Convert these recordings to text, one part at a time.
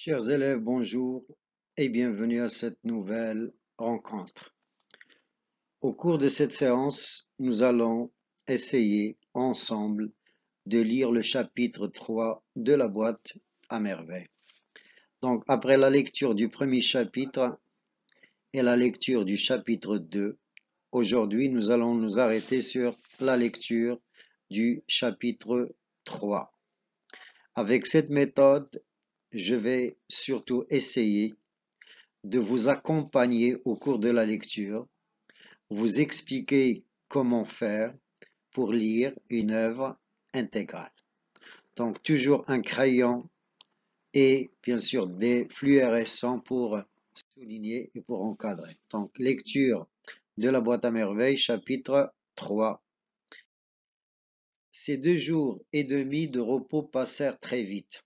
Chers élèves, bonjour et bienvenue à cette nouvelle rencontre. Au cours de cette séance, nous allons essayer ensemble de lire le chapitre 3 de la boîte à merveille. Donc, après la lecture du premier chapitre et la lecture du chapitre 2, aujourd'hui, nous allons nous arrêter sur la lecture du chapitre 3. Avec cette méthode, je vais surtout essayer de vous accompagner au cours de la lecture, vous expliquer comment faire pour lire une œuvre intégrale. Donc toujours un crayon et bien sûr des fluorescents pour souligner et pour encadrer. Donc lecture de la boîte à merveilles, chapitre 3. Ces deux jours et demi de repos passèrent très vite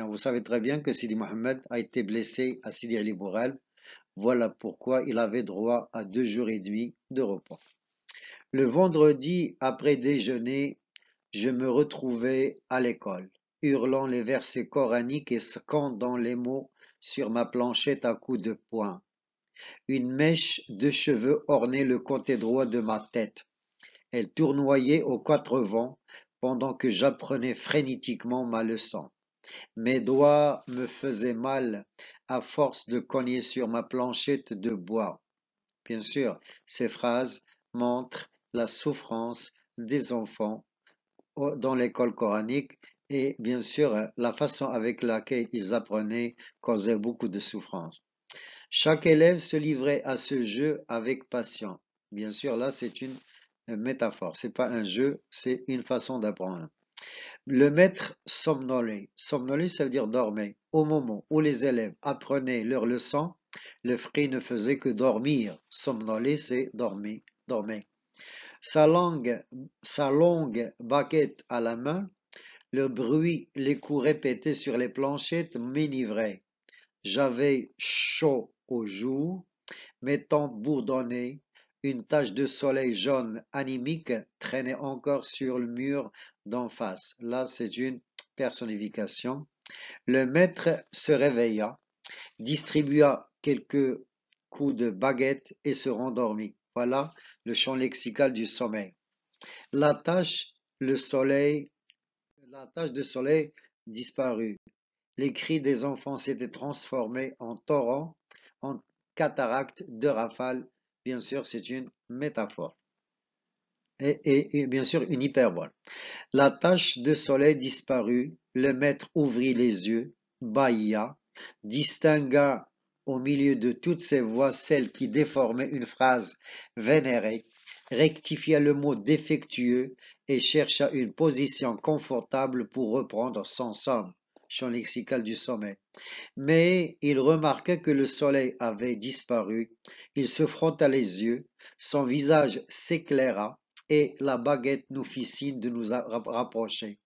vous savez très bien que Sidi Mohamed a été blessé à Sidi Ali Voilà pourquoi il avait droit à deux jours et demi de repos. Le vendredi, après déjeuner, je me retrouvais à l'école, hurlant les versets coraniques et scandant les mots sur ma planchette à coups de poing. Une mèche de cheveux ornait le côté droit de ma tête. Elle tournoyait aux quatre vents pendant que j'apprenais frénétiquement ma leçon. Mes doigts me faisaient mal à force de cogner sur ma planchette de bois. Bien sûr, ces phrases montrent la souffrance des enfants dans l'école coranique et bien sûr la façon avec laquelle ils apprenaient causait beaucoup de souffrance. Chaque élève se livrait à ce jeu avec passion. Bien sûr, là c'est une métaphore, ce n'est pas un jeu, c'est une façon d'apprendre. Le maître somnolait. somnolait ça veut dire dormait. Au moment où les élèves apprenaient leur leçon, le frère ne faisait que dormir. Somnoler, c'est dormir, dormait. Sa longue, sa baguette à la main, le bruit, les coups répétés sur les planchettes m'enivraient. J'avais chaud au jour, mes bourdonné. Une tache de soleil jaune animique traînait encore sur le mur d'en face. Là, c'est une personnification. Le maître se réveilla, distribua quelques coups de baguette et se rendormit. Voilà le champ lexical du sommeil. La tache, le soleil, la tache de soleil disparut. Les cris des enfants s'étaient transformés en torrents, en cataractes de rafales bien sûr, c'est une métaphore. Et, bien sûr, une hyperbole. La tache de soleil disparut, le maître ouvrit les yeux, bailla, distingua au milieu de toutes ces voix celle qui déformait une phrase vénérée, rectifia le mot défectueux et chercha une position confortable pour reprendre son somme. Chant lexical du sommet. Mais il remarqua que le soleil avait disparu, il se frotta les yeux, son visage s'éclaira et la baguette nous fit signe de nous rapprocher.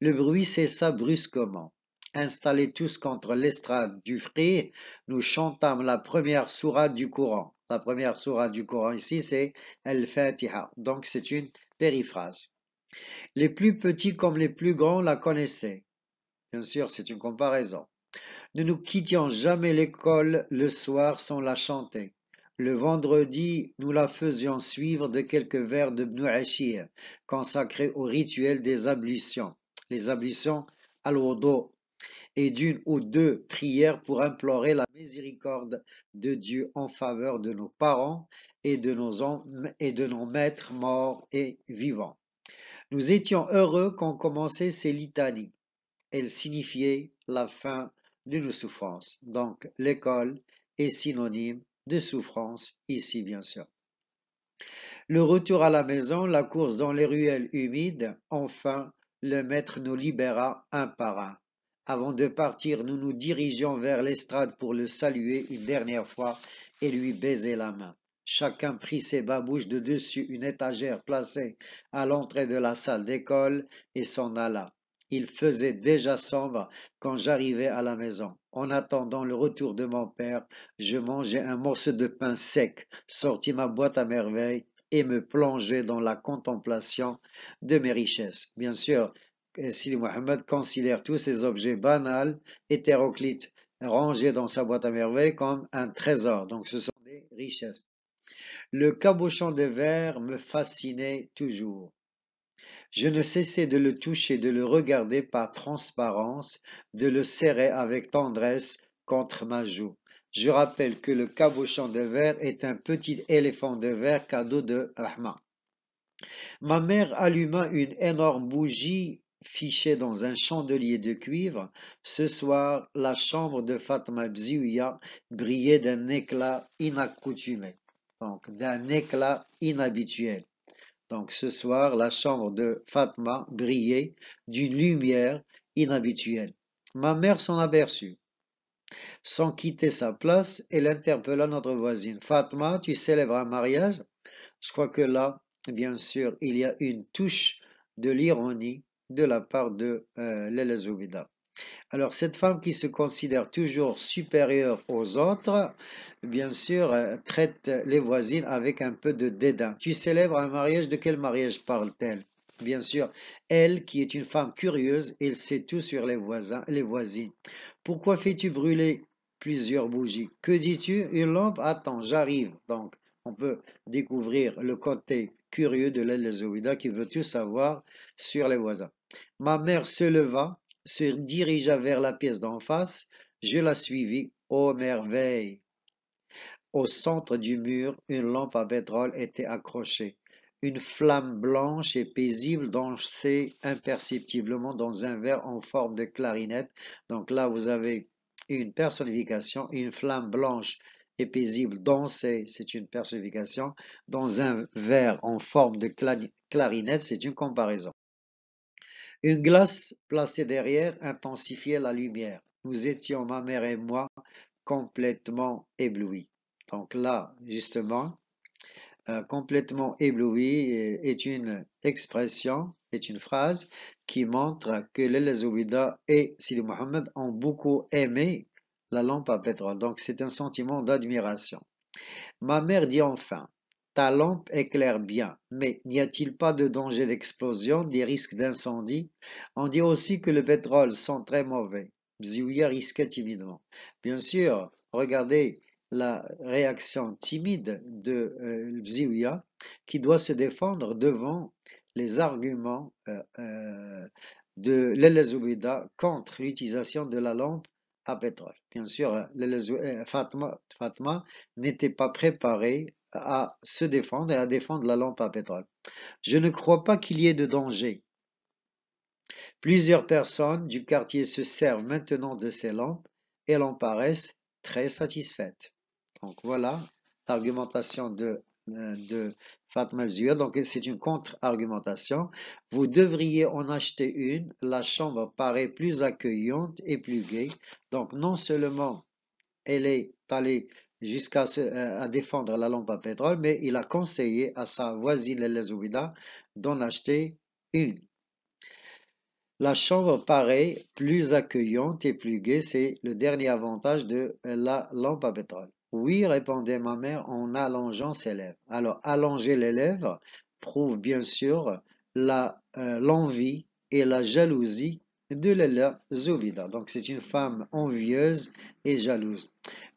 Le bruit cessa brusquement. Installés tous contre l'estrade du frère, nous chantâmes la première sourate du Coran. La première sourate du Coran ici, c'est Al-Fatiha. Donc c'est une périphrase. Les plus petits comme les plus grands la connaissaient. Bien sûr, c'est une comparaison. Nous ne quittions jamais l'école le soir sans la chanter. Le vendredi, nous la faisions suivre de quelques vers de Bnu consacrés au rituel des ablutions, les ablutions à wudu et d'une ou deux prières pour implorer la miséricorde de Dieu en faveur de nos parents et de nos, et de nos maîtres morts et vivants. Nous étions heureux quand commençait ces litanies elle signifiait la fin d'une souffrances. Donc l'école est synonyme de souffrance ici bien sûr. Le retour à la maison, la course dans les ruelles humides, enfin le maître nous libéra un par un. Avant de partir, nous nous dirigeons vers l'estrade pour le saluer une dernière fois et lui baiser la main. Chacun prit ses babouches de dessus une étagère placée à l'entrée de la salle d'école et s'en alla. Il faisait déjà sombre quand j'arrivais à la maison. En attendant le retour de mon père, je mangeais un morceau de pain sec, sortis ma boîte à merveille et me plongeais dans la contemplation de mes richesses. Bien sûr, Sidi Mohammed considère tous ces objets banals, hétéroclites, rangés dans sa boîte à merveille comme un trésor. Donc ce sont des richesses. Le cabochon de verre me fascinait toujours. Je ne cessais de le toucher, de le regarder par transparence, de le serrer avec tendresse contre ma joue. Je rappelle que le cabochon de verre est un petit éléphant de verre cadeau de Rahma. Ma mère alluma une énorme bougie fichée dans un chandelier de cuivre. Ce soir, la chambre de Fatma Bziouya brillait d'un éclat inaccoutumé, donc d'un éclat inhabituel. Donc ce soir, la chambre de Fatma brillait d'une lumière inhabituelle. Ma mère s'en aperçut. Sans quitter sa place, elle interpella notre voisine. Fatma, tu célèbres un mariage Je crois que là, bien sûr, il y a une touche de l'ironie de la part de euh, alors cette femme qui se considère toujours supérieure aux autres, bien sûr, euh, traite les voisines avec un peu de dédain. Tu célèbres un mariage, de quel mariage parle-t-elle Bien sûr, elle qui est une femme curieuse, elle sait tout sur les voisins, les voisines. Pourquoi fais-tu brûler plusieurs bougies Que dis-tu Une lampe Attends, j'arrive. Donc, on peut découvrir le côté curieux de l'El qui veut tout savoir sur les voisins. Ma mère se leva se dirigea vers la pièce d'en face, je la suivis. oh, merveille Au centre du mur, une lampe à pétrole était accrochée. Une flamme blanche et paisible dansait imperceptiblement dans un verre en forme de clarinette. Donc là, vous avez une personnification, une flamme blanche et paisible dansait, c'est une personnification, dans un verre en forme de clarinette, c'est une comparaison. Une glace placée derrière intensifiait la lumière. Nous étions, ma mère et moi, complètement éblouis. Donc là, justement, euh, complètement ébloui est une expression, est une phrase qui montre que Zoubida et Sidi Mohamed ont beaucoup aimé la lampe à pétrole. Donc c'est un sentiment d'admiration. Ma mère dit enfin, ta lampe éclaire bien, mais n'y a-t-il pas de danger d'explosion, des risques d'incendie On dit aussi que le pétrole sent très mauvais. Bziouya risquait timidement. Bien sûr, regardez la réaction timide de euh, Bziouya qui doit se défendre devant les arguments euh, euh, de l'Elezoubida contre l'utilisation de la lampe à pétrole. Bien sûr, Fatma, Fatma n'était pas préparée à se défendre et à défendre la lampe à pétrole. Je ne crois pas qu'il y ait de danger. Plusieurs personnes du quartier se servent maintenant de ces lampes et l'en paraissent très satisfaites. Donc voilà l'argumentation de, euh, de Fatma Zouia. Donc c'est une contre-argumentation. Vous devriez en acheter une. La chambre paraît plus accueillante et plus gaie. Donc non seulement elle est allée jusqu'à euh, défendre la lampe à pétrole, mais il a conseillé à sa voisine Léla Zoubida d'en acheter une. La chambre paraît plus accueillante et plus gaie, c'est le dernier avantage de euh, la lampe à pétrole. Oui, répondait ma mère en allongeant ses lèvres. Alors, allonger les lèvres prouve bien sûr euh, l'envie et la jalousie de Lela Zoubida. Donc, c'est une femme envieuse et jalouse.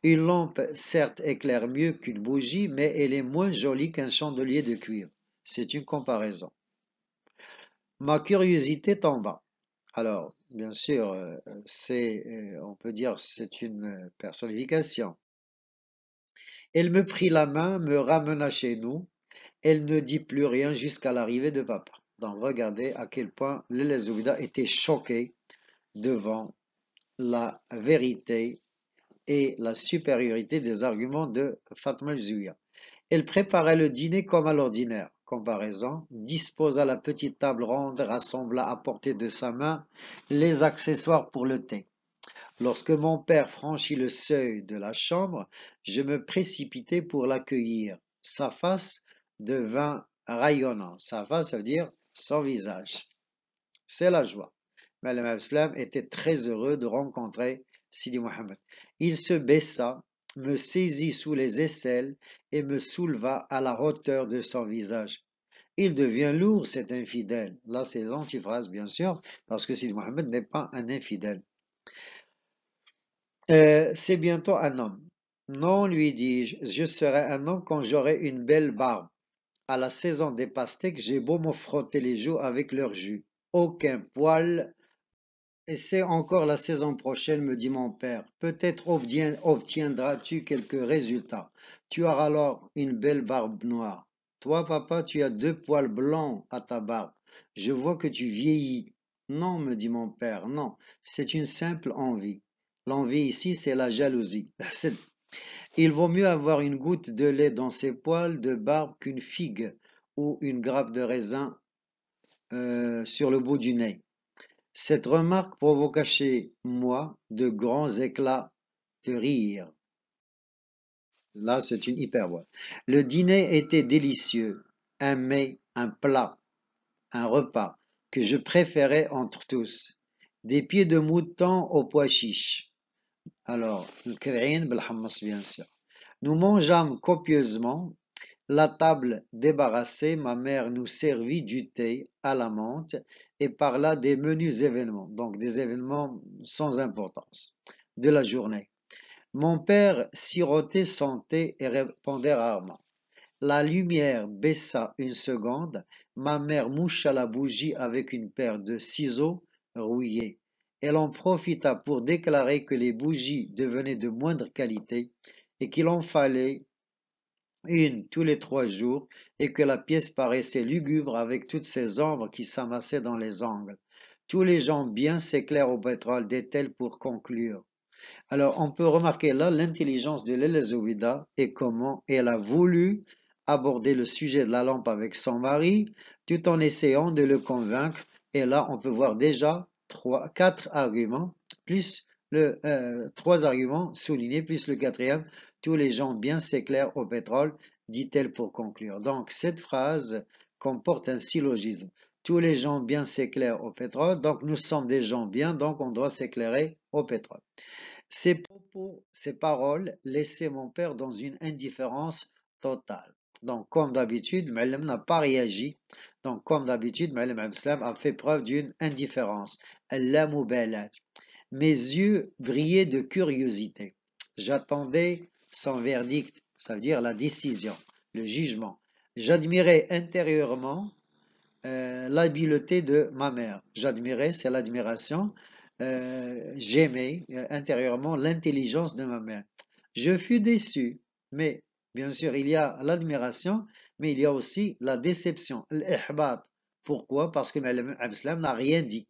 Une lampe certes éclaire mieux qu'une bougie, mais elle est moins jolie qu'un chandelier de cuivre. C'est une comparaison. Ma curiosité tomba. Alors, bien sûr, euh, c'est, euh, on peut dire, c'est une euh, personnification. Elle me prit la main, me ramena chez nous. Elle ne dit plus rien jusqu'à l'arrivée de papa. Donc, regardez à quel point Lélezouida était choquée devant la vérité et la supériorité des arguments de Fatma Zouya. Elle préparait le dîner comme à l'ordinaire. Comparaison, disposa la petite table ronde, rassembla à portée de sa main les accessoires pour le thé. Lorsque mon père franchit le seuil de la chambre, je me précipitai pour l'accueillir. Sa face devint rayonnante. Sa face, ça veut dire son visage. C'est la joie. Mme Abslam était très heureux de rencontrer Sidi Mohamed, Il se baissa, me saisit sous les aisselles et me souleva à la hauteur de son visage. Il devient lourd cet infidèle. Là, c'est l'antiphrase, bien sûr, parce que Sidi Mohammed n'est pas un infidèle. Euh, c'est bientôt un homme. Non, lui dis-je, je serai un homme quand j'aurai une belle barbe. À la saison des pastèques, j'ai beau me frotter les joues avec leur jus. Aucun poil et c'est encore la saison prochaine, me dit mon père. Peut-être obtiendras-tu quelques résultats. Tu auras alors une belle barbe noire. Toi, papa, tu as deux poils blancs à ta barbe. Je vois que tu vieillis. Non, me dit mon père, non. C'est une simple envie. L'envie ici, c'est la jalousie. Il vaut mieux avoir une goutte de lait dans ses poils de barbe qu'une figue ou une grappe de raisin euh, sur le bout du nez. Cette remarque provoqua chez moi de grands éclats de rire. Là, c'est une hyperbole. Le dîner était délicieux, un mets, un plat, un repas que je préférais entre tous, des pieds de mouton au pois chiche. Alors, bien sûr. Nous mangeâmes copieusement la table débarrassée, ma mère nous servit du thé à la menthe et parla des menus événements, donc des événements sans importance de la journée. Mon père sirotait son thé et répondait rarement. La lumière baissa une seconde, ma mère moucha la bougie avec une paire de ciseaux rouillés. Elle en profita pour déclarer que les bougies devenaient de moindre qualité et qu'il en fallait une tous les trois jours, et que la pièce paraissait lugubre avec toutes ces ombres qui s'amassaient dans les angles. Tous les gens bien s'éclairent au pétrole, dit-elle pour conclure. Alors on peut remarquer là l'intelligence de l'Elezouida et comment elle a voulu aborder le sujet de la lampe avec son mari, tout en essayant de le convaincre. Et là on peut voir déjà trois, quatre arguments, plus le, euh, trois arguments soulignés, plus le quatrième, tous les gens bien s'éclairent au pétrole, dit-elle pour conclure. Donc cette phrase comporte un syllogisme. Tous les gens bien s'éclairent au pétrole, donc nous sommes des gens bien, donc on doit s'éclairer au pétrole. Ces propos, ces paroles laissaient mon père dans une indifférence totale. Donc comme d'habitude, Malem n'a pas réagi. Donc comme d'habitude, Malem a fait preuve d'une indifférence. Elle l'a mes yeux brillaient de curiosité. J'attendais son verdict, ça veut dire la décision, le jugement. J'admirais intérieurement euh, l'habileté de ma mère. J'admirais, c'est l'admiration. Euh, j'aimais euh, intérieurement l'intelligence de ma mère. Je fus déçu, mais bien sûr, il y a l'admiration, mais il y a aussi la déception, l'ihbat. Pourquoi Parce que Mme Abslam n'a rien dit.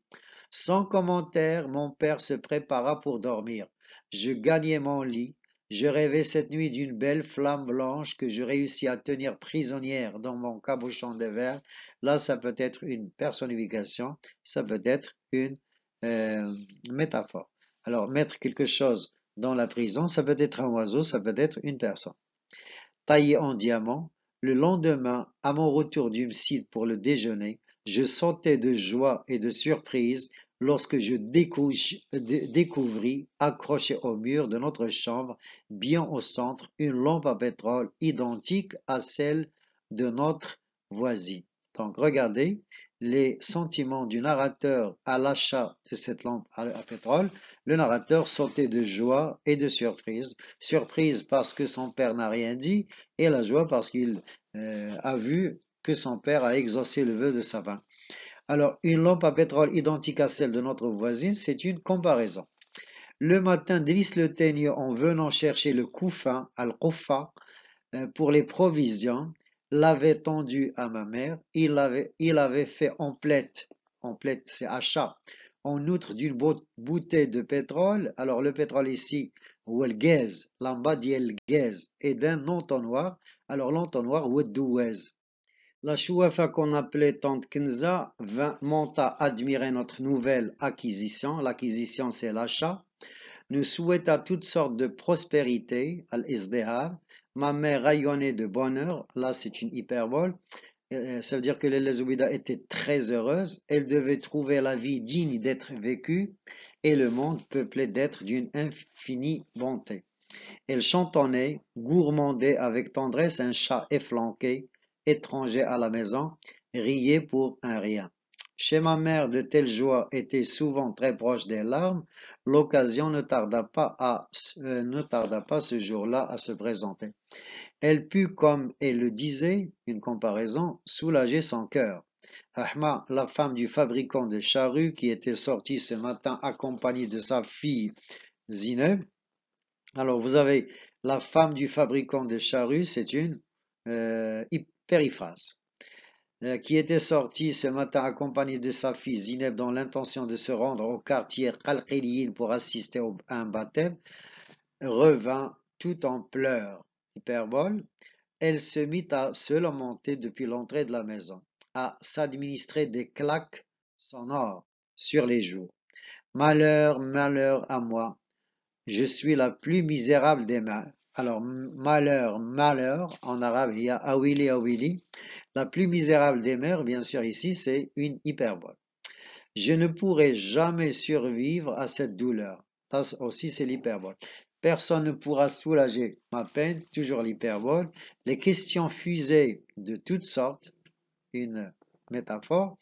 Sans commentaire, mon père se prépara pour dormir. Je gagnai mon lit. Je rêvais cette nuit d'une belle flamme blanche que je réussis à tenir prisonnière dans mon cabochon de verre. Là, ça peut être une personnification, ça peut être une euh, métaphore. Alors, mettre quelque chose dans la prison, ça peut être un oiseau, ça peut être une personne. Taillé en diamant, le lendemain, à mon retour du site pour le déjeuner, je sentais de joie et de surprise lorsque je découvris, accroché au mur de notre chambre, bien au centre, une lampe à pétrole identique à celle de notre voisine. Donc regardez les sentiments du narrateur à l'achat de cette lampe à pétrole. Le narrateur sautait de joie et de surprise. Surprise parce que son père n'a rien dit et la joie parce qu'il euh, a vu que son père a exaucé le vœu de Savin. Alors, une lampe à pétrole identique à celle de notre voisine, c'est une comparaison. Le matin, Davis le teigne en venant chercher le couffin, al-koufa, euh, pour les provisions, l'avait tendu à ma mère, il avait, il avait fait emplette, emplette c'est achat, en outre d'une bouteille de pétrole, alors le pétrole ici, ou el gaz, l'ambadiel gez et d'un entonnoir, alors l'entonnoir ou douez. La chouafa qu'on appelait tante Kenza vint, monta admirer notre nouvelle acquisition, l'acquisition c'est l'achat, nous souhaita toutes sortes de prospérité, al-Isdehar, ma mère rayonnait de bonheur, là c'est une hyperbole, euh, ça veut dire que les lesoubidas étaient très heureuses. elle devait trouver la vie digne d'être vécue et le monde peuplé d'êtres d'une infinie bonté. Elle chantonnait, gourmandait avec tendresse un chat efflanqué, étranger à la maison, riait pour un rien. Chez ma mère, de telles joies étaient souvent très proches des larmes. L'occasion ne tarda pas à euh, ne pas ce jour-là à se présenter. Elle put, comme elle le disait, une comparaison, soulager son cœur. Ahma, la femme du fabricant de charrues qui était sortie ce matin accompagnée de sa fille Zineb. Alors vous avez la femme du fabricant de charrues, c'est une euh, Périphrase, euh, qui était sorti ce matin accompagné de sa fille Zineb dans l'intention de se rendre au quartier Khalkhiliyin pour assister à un baptême, revint tout en pleurs. Hyperbole, elle se mit à se lamenter depuis l'entrée de la maison, à s'administrer des claques sonores sur les joues. Malheur, malheur à moi, je suis la plus misérable des mères. Alors, malheur, malheur, en arabe, il y a awili, awili. La plus misérable des mères, bien sûr, ici, c'est une hyperbole. Je ne pourrai jamais survivre à cette douleur. Ça aussi, c'est l'hyperbole. Personne ne pourra soulager ma peine, toujours l'hyperbole. Les questions fusées de toutes sortes, une métaphore.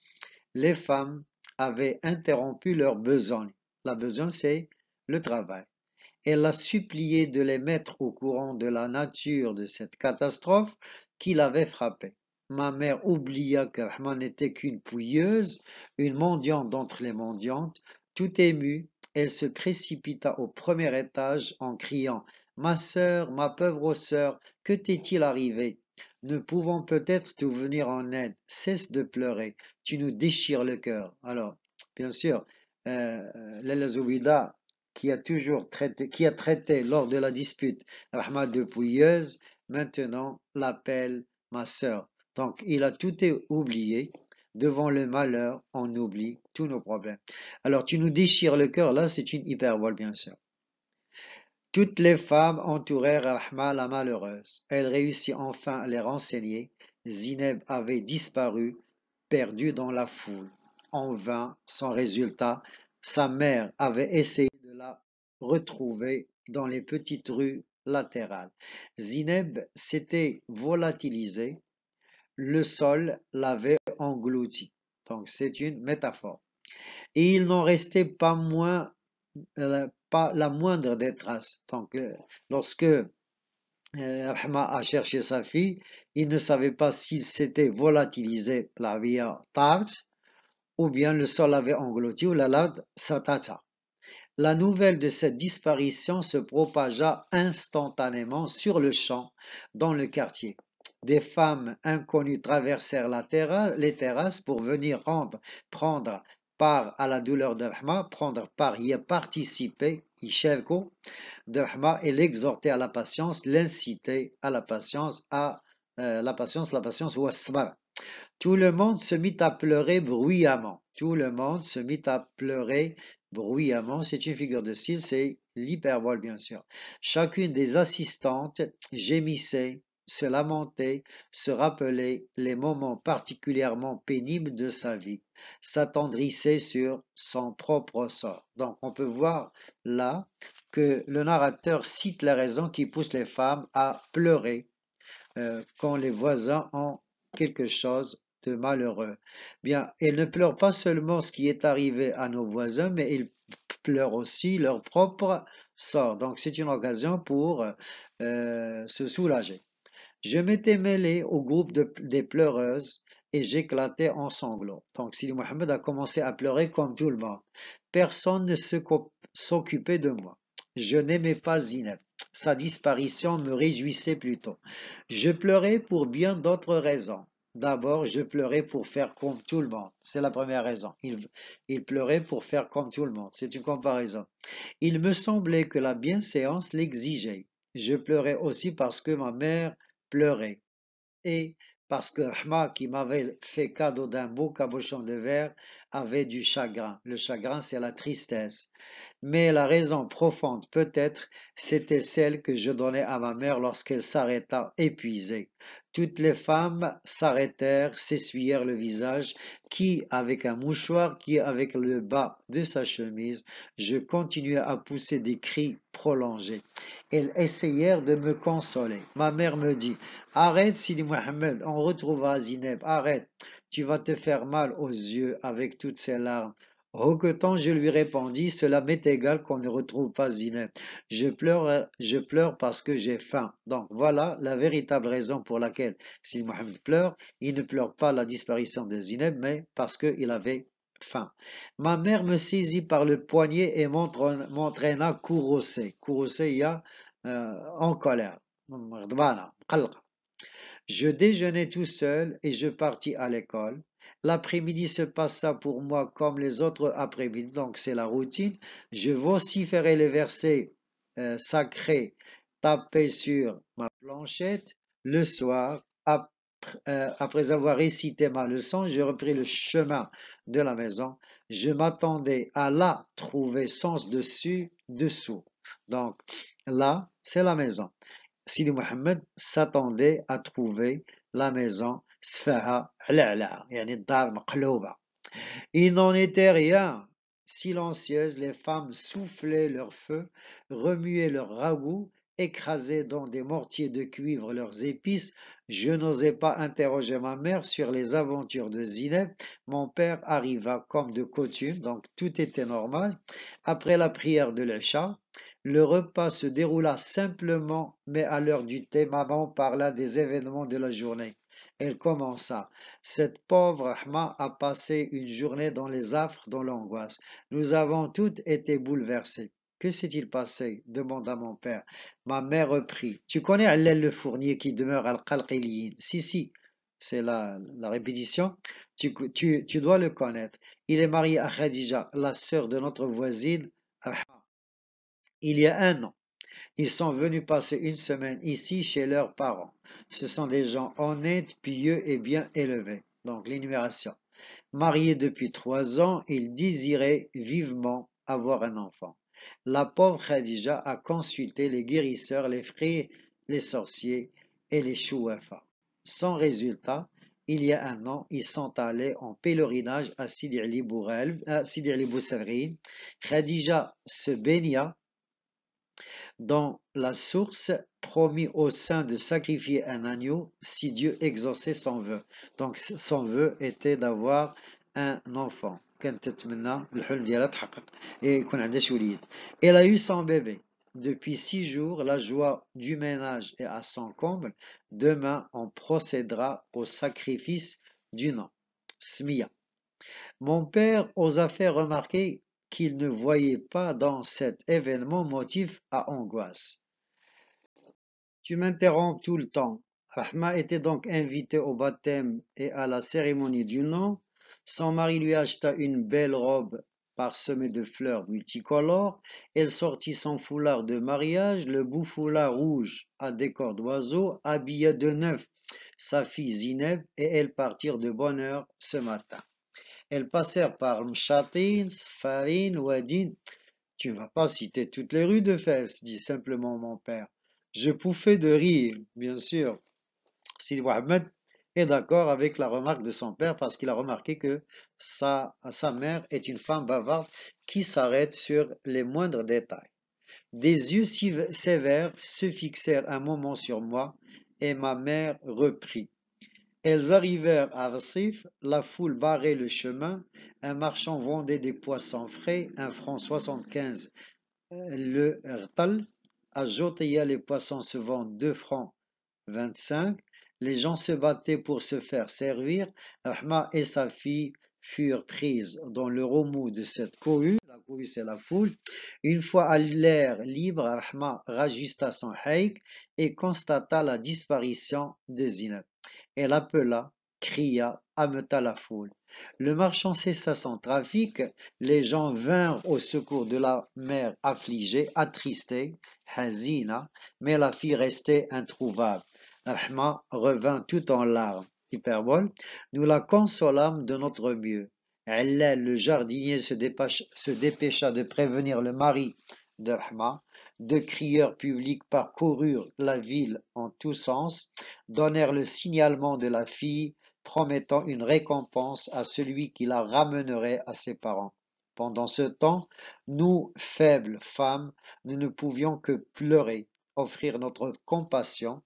Les femmes avaient interrompu leur besogne. La besogne, c'est le travail. Elle l'a supplié de les mettre au courant de la nature de cette catastrophe qui l'avait frappée. Ma mère oublia que Rahman n'était qu'une pouilleuse, une mendiante d'entre les mendiantes. Tout émue, elle se précipita au premier étage en criant « Ma sœur, ma pauvre sœur, que t'est-il arrivé ?» ne pouvons peut-être te venir en aide, cesse de pleurer, tu nous déchires le cœur. Alors, bien sûr, euh, qui a toujours traité, qui a traité lors de la dispute Rahma de Pouilleuse, maintenant l'appelle ma sœur. Donc il a tout oublié. Devant le malheur, on oublie tous nos problèmes. Alors tu nous déchires le cœur, là c'est une hyperbole bien sûr. Toutes les femmes entourèrent Rahma la malheureuse. Elle réussit enfin à les renseigner. Zineb avait disparu, perdu dans la foule. En vain, sans résultat, sa mère avait essayé retrouvés dans les petites rues latérales. Zineb s'était volatilisé, le sol l'avait englouti. Donc c'est une métaphore. Et il n'en restait pas moins euh, pas la moindre des traces. Donc euh, lorsque euh, Rahma a cherché sa fille, il ne savait pas s'il s'était volatilisé la via Tars ou bien le sol l'avait englouti ou la lade satata. La nouvelle de cette disparition se propagea instantanément sur-le-champ dans le quartier. Des femmes inconnues traversèrent la terrasse, les terrasses pour venir rendre, prendre part à la douleur de prendre part, y participer, y de Hma, et l'exhorter à la patience, l'inciter à la patience, à euh, la patience, la patience, wasma. Tout le monde se mit à pleurer bruyamment. Tout le monde se mit à pleurer bruyamment. C'est une figure de style, c'est l'hyperbole bien sûr. Chacune des assistantes gémissait, se lamentait, se rappelait les moments particulièrement pénibles de sa vie, s'attendrissait sur son propre sort. Donc on peut voir là que le narrateur cite la raison qui pousse les femmes à pleurer euh, quand les voisins ont quelque chose malheureux. Bien, ils ne pleurent pas seulement ce qui est arrivé à nos voisins, mais ils pleurent aussi leur propre sort. Donc c'est une occasion pour euh, se soulager. Je m'étais mêlé au groupe des pleureuses et j'éclatais en sanglots. Donc Sidi Mohammed a commencé à pleurer comme tout le monde. Personne ne s'occupait de moi. Je n'aimais pas Zineb. Sa disparition me réjouissait plutôt. Je pleurais pour bien d'autres raisons. D'abord, je pleurais pour faire comme tout le monde. C'est la première raison. Il, pleurait pour faire comme tout le monde. C'est une comparaison. Il me semblait que la bienséance l'exigeait. Je pleurais aussi parce que ma mère pleurait. Et parce que Rahma, qui m'avait fait cadeau d'un beau cabochon de verre, avait du chagrin. Le chagrin, c'est la tristesse. Mais la raison profonde, peut-être, c'était celle que je donnais à ma mère lorsqu'elle s'arrêta épuisée. Toutes les femmes s'arrêtèrent, s'essuyèrent le visage, qui avec un mouchoir, qui avec le bas de sa chemise. Je continuais à pousser des cris prolongés. Elles essayèrent de me consoler. Ma mère me dit, arrête Sidi Mohamed, on retrouvera Zineb, arrête tu vas te faire mal aux yeux avec toutes ces larmes. Roquetant, oh, je lui répondis, cela m'est égal qu'on ne retrouve pas Zineb. Je pleure, je pleure parce que j'ai faim. Donc voilà la véritable raison pour laquelle, si Mohamed pleure, il ne pleure pas la disparition de Zineb, mais parce qu'il avait faim. Ma mère me saisit par le poignet et m'entraîna courroucé. Courroucé, il y a euh, en colère. Je déjeunais tout seul et je partis à l'école. L'après-midi se passa pour moi comme les autres après-midi, donc c'est la routine. Je vociférais les versets euh, sacrés tapés sur ma planchette. Le soir, euh, après, avoir récité ma leçon, je repris le chemin de la maison. Je m'attendais à la trouver sens dessus, dessous. Donc là, c'est la maison. Sidi Mohammed s'attendait à trouver la maison Sfaha Al-Ala, Il n'en était rien. Silencieuses, les femmes soufflaient leur feu, remuaient leur ragouts, écrasaient dans des mortiers de cuivre leurs épices. Je n'osais pas interroger ma mère sur les aventures de Zineb. Mon père arriva comme de coutume, donc tout était normal. Après la prière de l'achat, le repas se déroula simplement mais à l'heure du thé maman parla des événements de la journée. Elle commença. Cette pauvre Ahma a passé une journée dans les affres, dans l'angoisse. Nous avons toutes été bouleversées. Que s'est-il passé demanda mon père. Ma mère reprit. Tu connais Alain le fournier qui demeure à al Si, si, c'est la, la, répétition, tu, tu, dois le connaître. Il est marié à Khadija, la sœur de notre voisine il y a un an. Ils sont venus passer une semaine ici chez leurs parents. Ce sont des gens honnêtes, pieux et bien élevés. Donc l'énumération. Mariés depuis trois ans, ils désiraient vivement avoir un enfant. La pauvre Khadija a consulté les guérisseurs, les frères, les sorciers et les chouafas. Sans résultat, il y a un an, ils sont allés en pèlerinage à Sidi Ali Boussavrin. Khadija se baigna dans la source promis au saint de sacrifier un agneau si Dieu exauçait son vœu. Donc son vœu était d'avoir un enfant. Et elle a eu son bébé. Depuis six jours, la joie du ménage est à son comble. Demain, on procédera au sacrifice du nom. Smia. Mon père osa faire remarquer qu'il ne voyait pas dans cet événement motif à angoisse. Tu m'interromps tout le temps. Rahma était donc invitée au baptême et à la cérémonie du nom. Son mari lui acheta une belle robe parsemée de fleurs multicolores. Elle sortit son foulard de mariage, le bouffoula rouge à décor d'oiseau, habilla de neuf sa fille Zineb et elles partirent de bonne heure ce matin. Elles passèrent par Mshatin, Sfarine, Ouadine. Tu ne vas pas citer toutes les rues de Fès, dit simplement mon père. Je pouvais de rire, bien sûr. si Mohamed est d'accord avec la remarque de son père parce qu'il a remarqué que sa mère est une femme bavarde qui s'arrête sur les moindres détails. Des yeux sévères se fixèrent un moment sur moi et ma mère reprit. Elles arrivèrent à Rassif, la foule barrait le chemin, un marchand vendait des poissons frais, un franc 75 euh, le rtal, à les poissons se vendent deux francs 25, les gens se battaient pour se faire servir, Rahma et sa fille furent prises dans le remous de cette cohue, la cohue c'est la foule, une fois à l'air libre, Rahma rajusta son haïk et constata la disparition de Zina. Elle appela, cria, ameuta la foule. Le marchand cessa son trafic, les gens vinrent au secours de la mère affligée, attristée, hazina, mais la fille restait introuvable. Ahma revint tout en larmes. Hyperbole, nous la consolâmes de notre mieux. Elle, le jardinier, se, dépêcha, se dépêcha de prévenir le mari d'Ahma de crieurs publics parcoururent la ville en tous sens, donnèrent le signalement de la fille, promettant une récompense à celui qui la ramènerait à ses parents. Pendant ce temps, nous, faibles femmes, nous ne pouvions que pleurer, offrir notre compassion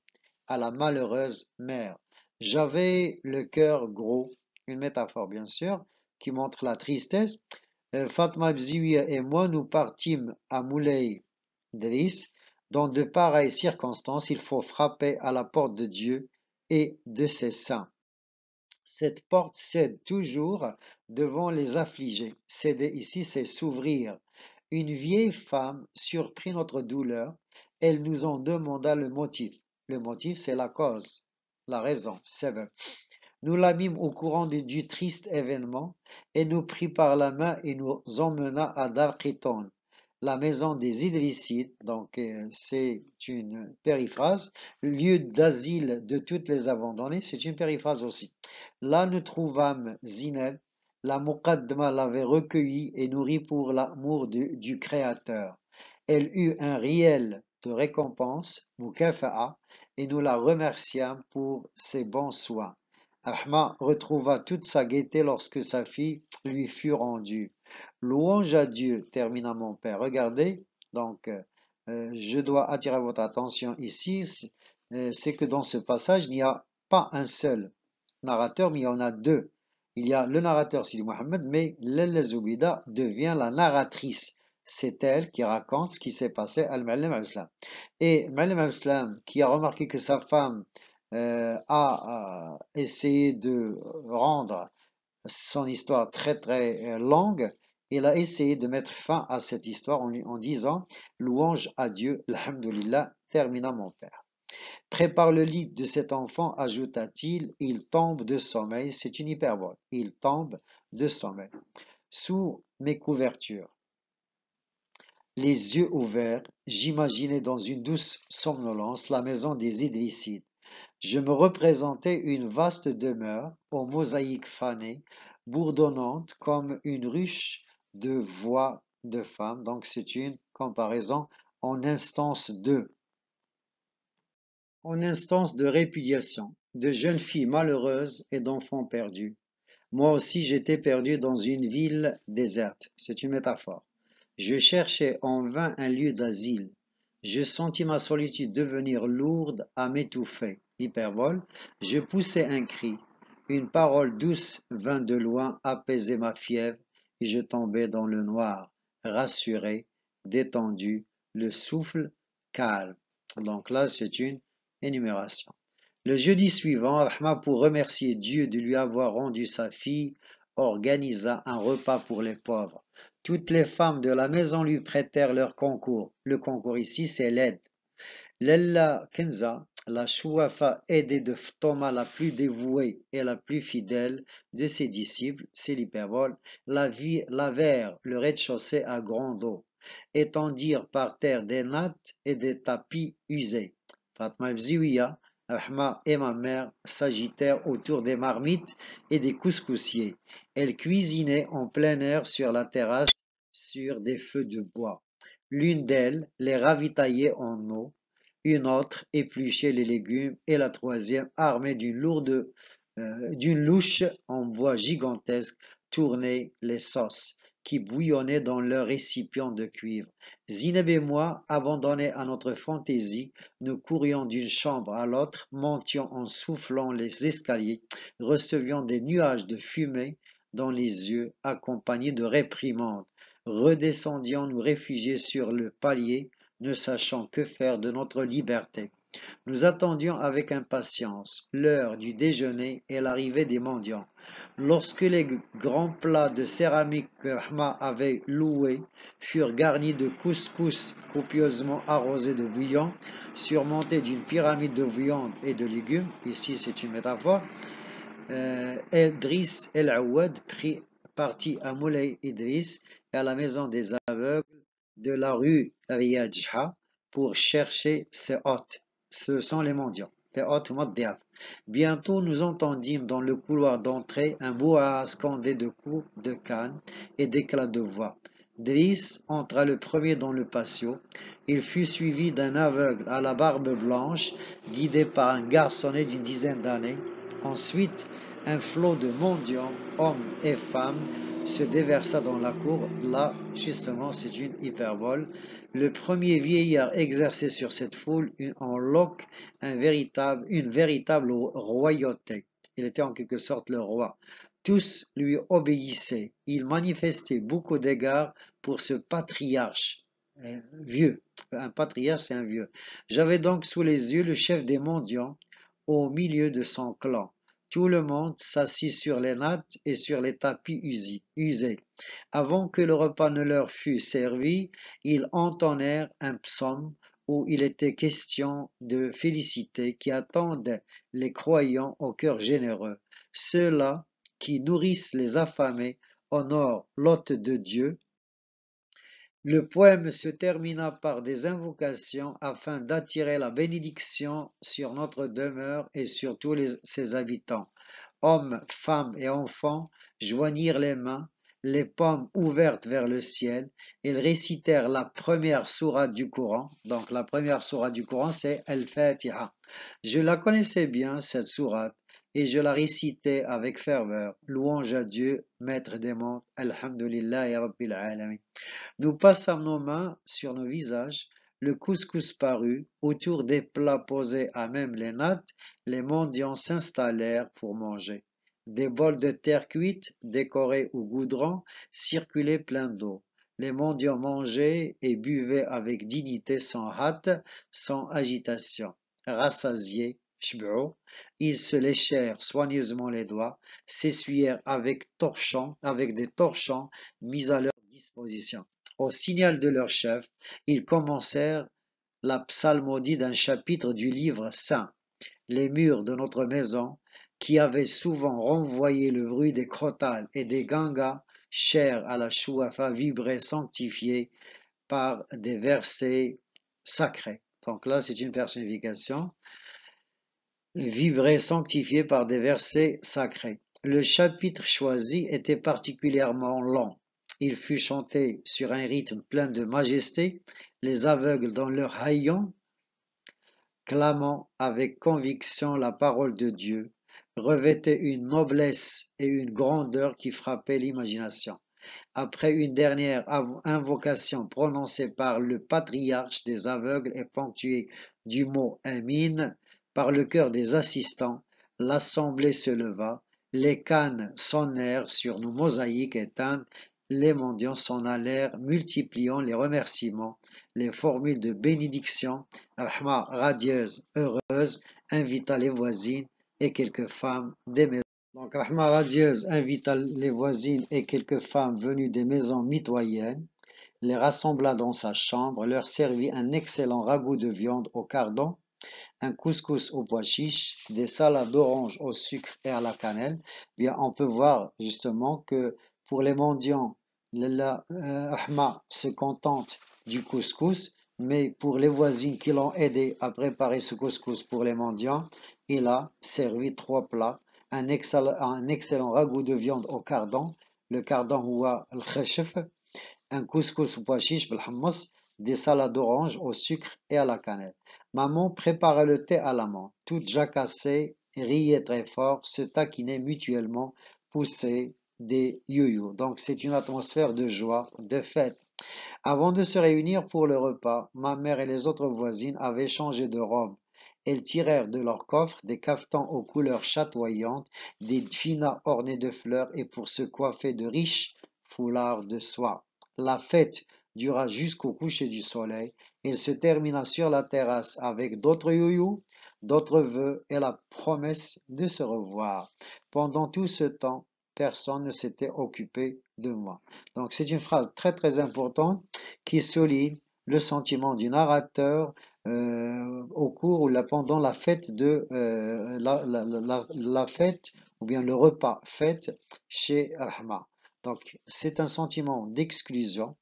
à la malheureuse mère. J'avais le cœur gros, une métaphore bien sûr, qui montre la tristesse. Euh, Fatma Bziouia et moi, nous partîmes à Moulay dans de pareilles circonstances, il faut frapper à la porte de Dieu et de ses saints. Cette porte cède toujours devant les affligés. Céder ici, c'est s'ouvrir. Une vieille femme surprit notre douleur. Elle nous en demanda le motif. Le motif, c'est la cause, la raison, seven Nous la mîmes au courant du, triste événement et nous prit par la main et nous emmena à Darkiton la maison des Idrissites, donc euh, c'est une périphrase, lieu d'asile de toutes les abandonnées, c'est une périphrase aussi. Là nous trouvâmes Zineb, la Muqaddama l'avait recueillie et nourrie pour l'amour du Créateur. Elle eut un réel de récompense, Mukafa'a, et nous la remercions pour ses bons soins. Ahma retrouva toute sa gaieté lorsque sa fille lui fut rendue. Louange à Dieu, termina mon père. Regardez, donc, euh, euh, je dois attirer votre attention ici, euh, c'est que dans ce passage, il n'y a pas un seul narrateur, mais il y en a deux. Il y a le narrateur Sidi Mohamed, mais l'elezoubida Zoubida devient la narratrice. C'est elle qui raconte ce qui s'est passé à al Et Ma'lim, al qui a remarqué que sa femme a essayé de rendre son histoire très très longue, il a essayé de mettre fin à cette histoire en, en disant Louange à Dieu, l'Amdulillah, termina mon père. Prépare le lit de cet enfant, ajouta-t-il, il tombe de sommeil, c'est une hyperbole, il tombe de sommeil. Sous mes couvertures, les yeux ouverts, j'imaginais dans une douce somnolence la maison des Idrissides. Je me représentais une vaste demeure aux mosaïques fanées, bourdonnante comme une ruche de voix de femme Donc c'est une comparaison en instance de. En instance de répudiation, de jeunes filles malheureuses et d'enfants perdus. Moi aussi j'étais perdu dans une ville déserte. C'est une métaphore. Je cherchais en vain un lieu d'asile. Je sentis ma solitude devenir lourde à m'étouffer. Hyperbole, je poussais un cri. Une parole douce vint de loin apaiser ma fièvre et je tombais dans le noir, rassuré, détendu, le souffle calme. Donc là, c'est une énumération. Le jeudi suivant, Rahma, pour remercier Dieu de lui avoir rendu sa fille, organisa un repas pour les pauvres. Toutes les femmes de la maison lui prêtèrent leur concours. Le concours ici, c'est l'aide. Lella Kenza, la Chouafa aidée de Thomas la plus dévouée et la plus fidèle de ses disciples, c'est l'hyperbole, laver le rez-de-chaussée à grande eau étendirent par terre des nattes et des tapis usés. Fatma Zouia, Ahma et ma mère s'agitèrent autour des marmites et des couscoussiers. Elles cuisinaient en plein air sur la terrasse sur des feux de bois. L'une d'elles les ravitaillait en eau une autre épluchait les légumes et la troisième, armée d'une lourde euh, d'une louche en bois gigantesque, tournait les sauces qui bouillonnaient dans leurs récipient de cuivre. Zineb et moi, abandonnés à notre fantaisie, nous courions d'une chambre à l'autre, montions en soufflant les escaliers, recevions des nuages de fumée dans les yeux, accompagnés de réprimandes. Redescendions nous réfugier sur le palier, ne sachant que faire de notre liberté. Nous attendions avec impatience l'heure du déjeuner et l'arrivée des mendiants. Lorsque les grands plats de céramique que Rahma avait loués furent garnis de couscous copieusement arrosés de bouillon, surmontés d'une pyramide de viande et de légumes, ici c'est une métaphore, euh, El Awad prit parti à Moulay Idriss et à la maison des aveugles de la rue Riyadjha pour chercher ses hôtes. Ce sont les mendiants, les hôtes mondiales. Bientôt nous entendîmes dans le couloir d'entrée un boa scandé de coups de canne et d'éclats de voix. Driss entra le premier dans le patio. Il fut suivi d'un aveugle à la barbe blanche, guidé par un garçonnet d'une dizaine d'années. Ensuite, un flot de mendiants, hommes et femmes, se déversa dans la cour. Là, justement, c'est une hyperbole. Le premier vieillard exerçait sur cette foule en loque un véritable, une véritable royauté. Il était en quelque sorte le roi. Tous lui obéissaient. Il manifestait beaucoup d'égards pour ce patriarche un vieux. Un patriarche, c'est un vieux. J'avais donc sous les yeux le chef des mendiants au milieu de son clan. Tout le monde s'assit sur les nattes et sur les tapis usés. Avant que le repas ne leur fût servi, ils entonnèrent un psaume où il était question de félicité qui attendent les croyants au cœur généreux. Ceux-là qui nourrissent les affamés honorent l'hôte de Dieu le poème se termina par des invocations afin d'attirer la bénédiction sur notre demeure et sur tous ses habitants. Hommes, femmes et enfants joignirent les mains, les pommes ouvertes vers le ciel. Ils récitèrent la première sourate du Coran. Donc la première sourate du Coran, c'est El-Fatiha. Je la connaissais bien, cette sourate, et je la récitai avec ferveur. Louange à Dieu, maître des mondes, Alhamdulillah Rabbil Alamin. Nous passâmes nos mains sur nos visages, le couscous parut, autour des plats posés à même les nattes, les mendiants s'installèrent pour manger. Des bols de terre cuite, décorés au goudron, circulaient plein d'eau. Les mendiants mangeaient et buvaient avec dignité sans hâte, sans agitation. Rassasiés, ils se léchèrent soigneusement les doigts, s'essuyèrent avec, torchons, avec des torchons mis à leur disposition. Au signal de leur chef, ils commencèrent la psalmodie d'un chapitre du livre saint. Les murs de notre maison, qui avaient souvent renvoyé le bruit des crotales et des gangas, chers à la chouafa, vibraient sanctifiés par des versets sacrés. Donc là, c'est une personnification vivrait sanctifié par des versets sacrés. Le chapitre choisi était particulièrement lent. Il fut chanté sur un rythme plein de majesté, les aveugles dans leur haillons, clamant avec conviction la parole de Dieu, revêtaient une noblesse et une grandeur qui frappaient l'imagination. Après une dernière invocation prononcée par le patriarche des aveugles et ponctuée du mot Amine, par le cœur des assistants, l'assemblée se leva, les cannes sonnèrent sur nos mosaïques éteintes, les mendiants s'en allèrent, multipliant les remerciements, les formules de bénédiction. Rahma, radieuse, heureuse, invita les voisines et quelques femmes des maisons. Donc radieuse, invita les voisines et quelques femmes venues des maisons mitoyennes, les rassembla dans sa chambre, leur servit un excellent ragoût de viande au cardon un couscous au pois chiche, des salades d'orange au sucre et à la cannelle, eh bien on peut voir justement que pour les mendiants, l'ahma euh, se contente du couscous, mais pour les voisines qui l'ont aidé à préparer ce couscous pour les mendiants, il a servi trois plats, un excellent, ragoût de viande au cardan, le cardan ou à un couscous au pois chiche, des salades d'orange au sucre et à la cannelle. Maman préparait le thé à l'amant. Toutes jacassaient, riaient très fort, se taquinaient mutuellement, poussaient des yu-yu. Donc c'est une atmosphère de joie, de fête. Avant de se réunir pour le repas, ma mère et les autres voisines avaient changé de robe. Elles tirèrent de leur coffre des cafetans aux couleurs chatoyantes, des finas ornées de fleurs et pour se coiffer de riches foulards de soie. La fête dura jusqu'au coucher du soleil. Il se termina sur la terrasse avec d'autres yoyous, d'autres vœux et la promesse de se revoir. Pendant tout ce temps, personne ne s'était occupé de moi. Donc c'est une phrase très très importante qui souligne le sentiment du narrateur euh, au cours ou pendant la fête de euh, la, fête ou bien le repas fête chez Ahma. Donc c'est un sentiment d'exclusion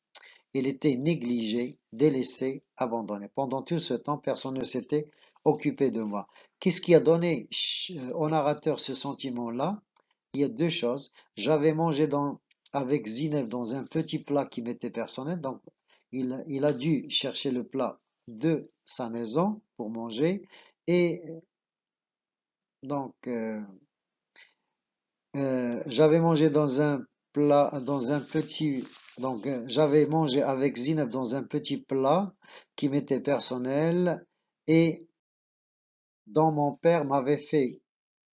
il était négligé, délaissé, abandonné. Pendant tout ce temps, personne ne s'était occupé de moi. Qu'est-ce qui a donné euh, au narrateur ce sentiment-là Il y a deux choses. J'avais mangé avec Zinev dans un petit plat qui m'était personnel, donc il, a dû chercher le plat de sa maison pour manger. Et donc, euh, euh, j'avais mangé dans un plat, dans un petit donc, euh, j'avais mangé avec Zineb dans un petit plat qui m'était personnel et dont mon père m'avait fait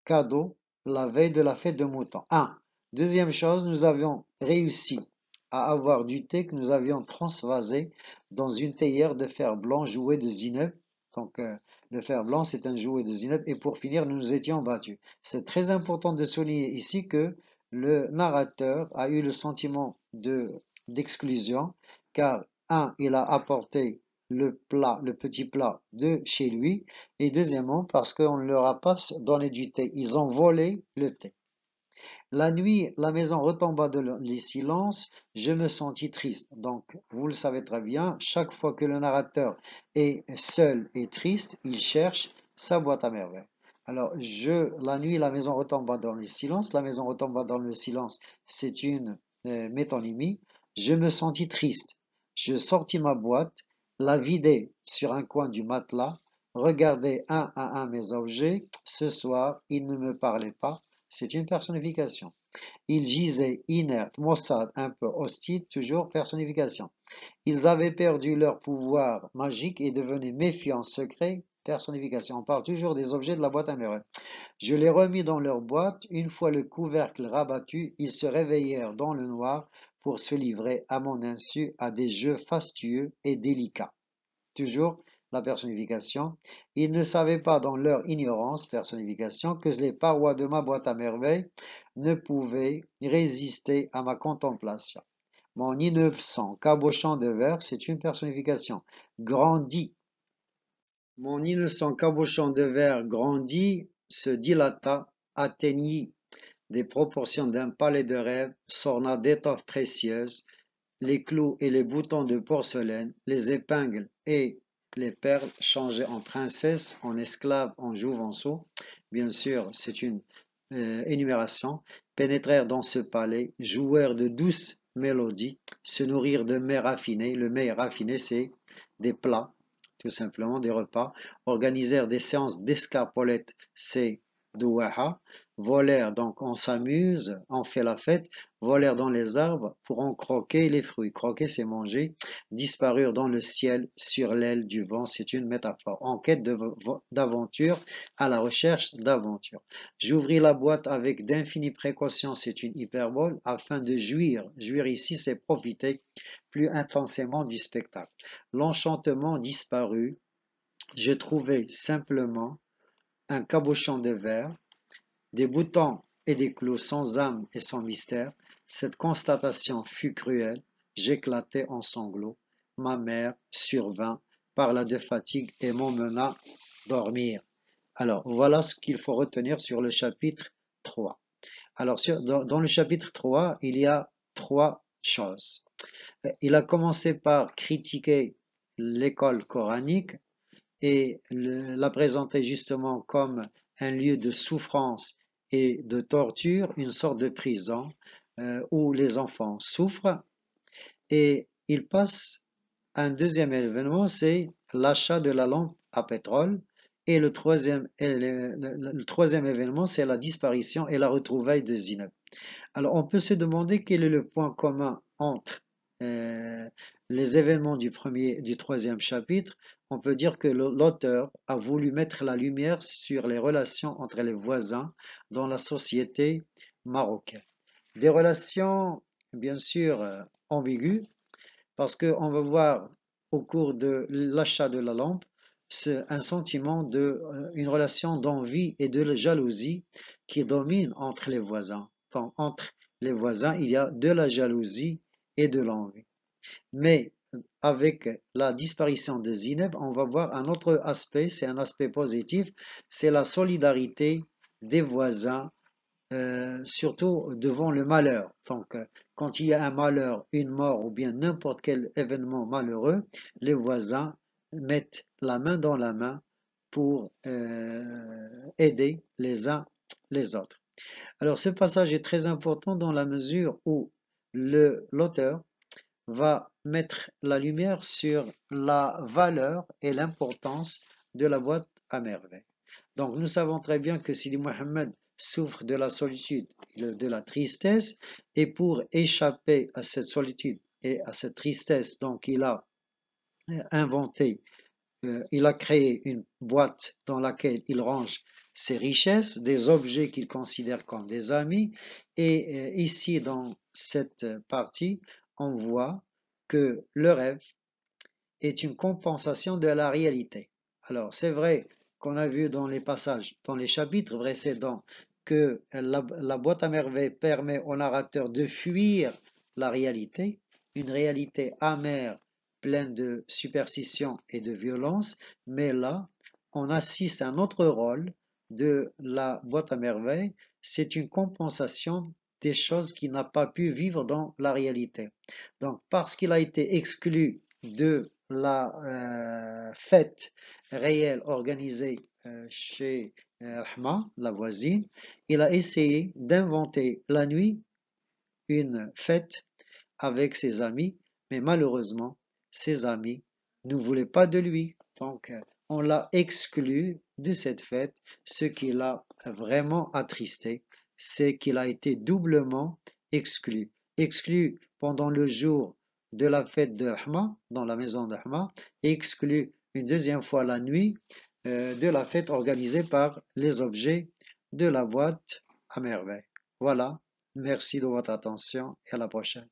cadeau la veille de la fête de mouton. 1. Deuxième chose, nous avions réussi à avoir du thé que nous avions transvasé dans une théière de fer blanc jouée de Zineb. Donc, euh, le fer blanc, c'est un jouet de Zineb. Et pour finir, nous nous étions battus. C'est très important de souligner ici que le narrateur a eu le sentiment de d'exclusion car un il a apporté le plat, le petit plat de chez lui et deuxièmement parce qu'on ne leur a pas donné du thé, ils ont volé le thé. La nuit, la maison retomba dans les silences, je me sentis triste. Donc, vous le savez très bien, chaque fois que le narrateur est seul et triste, il cherche sa boîte à merveilles. Alors, je, la nuit, la maison retomba dans les silences La maison retomba dans le silence, c'est une euh, métonymie. Je me sentis triste, je sortis ma boîte, la vidai sur un coin du matelas, regardai un à un mes objets. Ce soir, ils ne me parlaient pas, c'est une personnification. Ils gisaient inertes, maussades, un peu hostiles, toujours personnification. Ils avaient perdu leur pouvoir magique et devenaient méfiants, secrets, personnification. On parle toujours des objets de la boîte à Je les remis dans leur boîte. Une fois le couvercle rabattu, ils se réveillèrent dans le noir se livrer à mon insu à des jeux fastueux et délicats. Toujours la personnification. Ils ne savaient pas dans leur ignorance, personnification, que les parois de ma boîte à merveilles ne pouvaient résister à ma contemplation. Mon innocent cabochon de verre, c'est une personnification, grandit. Mon innocent cabochon de verre grandit, se dilata, atteignit des proportions d'un palais de rêve, s'orna d'étoffes précieuses, les clous et les boutons de porcelaine, les épingles et les perles changées en princesse, en esclaves, en jouvenceaux. Bien sûr, c'est une euh, énumération. Pénétrèrent dans ce palais, jouèrent de douces mélodies, se nourrir de mets raffinés. Le mets raffiné, c'est des plats, tout simplement, des repas. Organisèrent des séances d'escarpolette, c'est Douaha, volèrent donc on s'amuse, on fait la fête, volèrent dans les arbres pour en croquer les fruits. Croquer c'est manger, disparurent dans le ciel sur l'aile du vent, c'est une métaphore. En quête d'aventure, à la recherche d'aventure. J'ouvris la boîte avec d'infinies précautions, c'est une hyperbole, afin de jouir. Jouir ici c'est profiter plus intensément du spectacle. L'enchantement disparu, je trouvais simplement un cabochon de verre, des boutons et des clous sans âme et sans mystère, cette constatation fut cruelle, j'éclatai en sanglots, ma mère survint, parla de fatigue et m'emmena dormir. Alors, voilà ce qu'il faut retenir sur le chapitre 3. Alors, dans, dans, le chapitre 3, il y a trois choses. Euh, il a commencé par critiquer l'école coranique, et la présenter justement comme un lieu de souffrance et de torture, une sorte de prison euh, où les enfants souffrent. Et il passe à un deuxième événement, c'est l'achat de la lampe à pétrole. Et le troisième, le, troisième événement, c'est la disparition et la retrouvaille de Zineb. Alors on peut se demander quel est le point commun entre euh, les événements du premier, du troisième chapitre, on peut dire que l'auteur a voulu mettre la lumière sur les relations entre les voisins dans la société marocaine. Des relations, bien sûr, euh, ambiguës, parce qu'on va voir au cours de l'achat de la lampe un sentiment de euh, une relation d'envie et de jalousie qui domine entre les voisins. Donc, entre les voisins, il y a de la jalousie et de l'envie. Mais avec la disparition de Zineb, on va voir un autre aspect, c'est un aspect positif, c'est la solidarité des voisins, euh, surtout devant le malheur. Donc, quand il y a un malheur, une mort ou bien n'importe quel événement malheureux, les voisins mettent la main dans la main pour euh, aider les uns les autres. Alors, ce passage est très important dans la mesure où l'auteur va mettre la lumière sur la valeur et l'importance de la boîte à merveille. Donc nous savons très bien que Sidi Mohamed souffre de la solitude et de la tristesse et pour échapper à cette solitude et à cette tristesse, donc il a euh, inventé, euh, il a créé une boîte dans laquelle il range ses richesses, des objets qu'il considère comme des amis. Et euh, ici, dans cette partie, on voit que le rêve est une compensation de la réalité. Alors, c'est vrai qu'on a vu dans les passages, dans les chapitres précédents, que la, boîte à merveilles permet au narrateur de fuir la réalité, une réalité amère, pleine de superstition et de violence, mais là, on assiste à un autre rôle de la boîte à merveilles, c'est une compensation des choses qu'il n'a pas pu vivre dans la réalité. Donc, parce qu'il a été exclu de la euh, fête réelle organisée euh, chez euh, Rahma, la voisine, il a essayé d'inventer la nuit une fête avec ses amis, mais malheureusement, ses amis ne voulaient pas de lui. Donc, on l'a exclu de cette fête, ce qui l'a vraiment attristé c'est qu'il a été doublement exclu. Exclu pendant le jour de la fête de dans la maison d'Ahma, et exclu une deuxième fois la nuit euh, de la fête organisée par les objets de la boîte à merveille. Voilà, merci de votre attention et à la prochaine.